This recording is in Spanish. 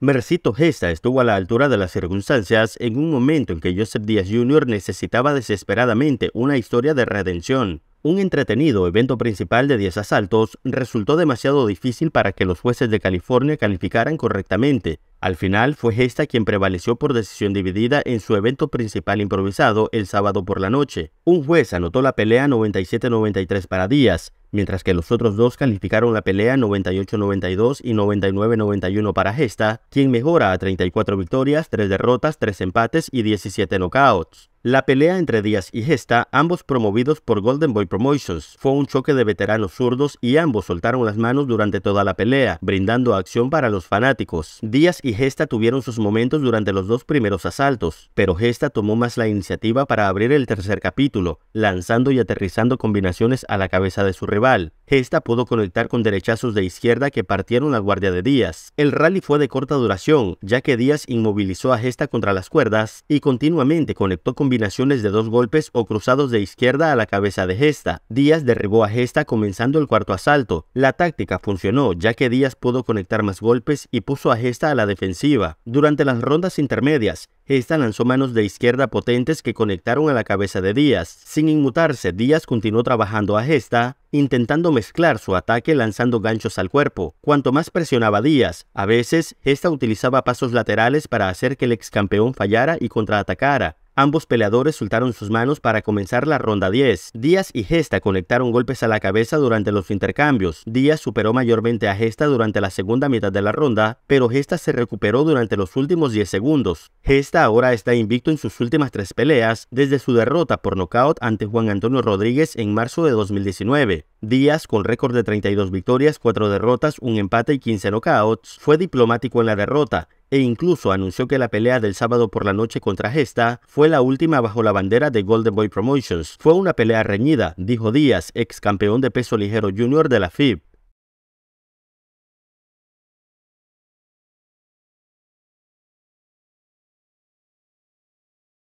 Mercito Gesta estuvo a la altura de las circunstancias en un momento en que Joseph Díaz Jr. necesitaba desesperadamente una historia de redención. Un entretenido evento principal de 10 asaltos resultó demasiado difícil para que los jueces de California calificaran correctamente, al final fue Gesta quien prevaleció por decisión dividida en su evento principal improvisado el sábado por la noche. Un juez anotó la pelea 97-93 para Díaz, mientras que los otros dos calificaron la pelea 98-92 y 99-91 para Gesta, quien mejora a 34 victorias, 3 derrotas, 3 empates y 17 knockouts. La pelea entre Díaz y Gesta, ambos promovidos por Golden Boy Promotions, fue un choque de veteranos zurdos y ambos soltaron las manos durante toda la pelea, brindando acción para los fanáticos. Díaz y Gesta tuvieron sus momentos durante los dos primeros asaltos, pero Gesta tomó más la iniciativa para abrir el tercer capítulo, lanzando y aterrizando combinaciones a la cabeza de su rival. Gesta pudo conectar con derechazos de izquierda que partieron la guardia de Díaz. El rally fue de corta duración, ya que Díaz inmovilizó a Gesta contra las cuerdas y continuamente conectó con combinaciones de dos golpes o cruzados de izquierda a la cabeza de Gesta. Díaz derribó a Gesta comenzando el cuarto asalto. La táctica funcionó, ya que Díaz pudo conectar más golpes y puso a Gesta a la defensiva. Durante las rondas intermedias, Gesta lanzó manos de izquierda potentes que conectaron a la cabeza de Díaz. Sin inmutarse, Díaz continuó trabajando a Gesta, intentando mezclar su ataque lanzando ganchos al cuerpo. Cuanto más presionaba Díaz, a veces Gesta utilizaba pasos laterales para hacer que el ex campeón fallara y contraatacara. Ambos peleadores soltaron sus manos para comenzar la ronda 10. Díaz y Gesta conectaron golpes a la cabeza durante los intercambios. Díaz superó mayormente a Gesta durante la segunda mitad de la ronda, pero Gesta se recuperó durante los últimos 10 segundos. Gesta ahora está invicto en sus últimas tres peleas desde su derrota por nocaut ante Juan Antonio Rodríguez en marzo de 2019. Díaz, con récord de 32 victorias, 4 derrotas, un empate y 15 knockouts, fue diplomático en la derrota e incluso anunció que la pelea del sábado por la noche contra Gesta fue la última bajo la bandera de Golden Boy Promotions. Fue una pelea reñida, dijo Díaz, ex campeón de peso ligero junior de la FIB.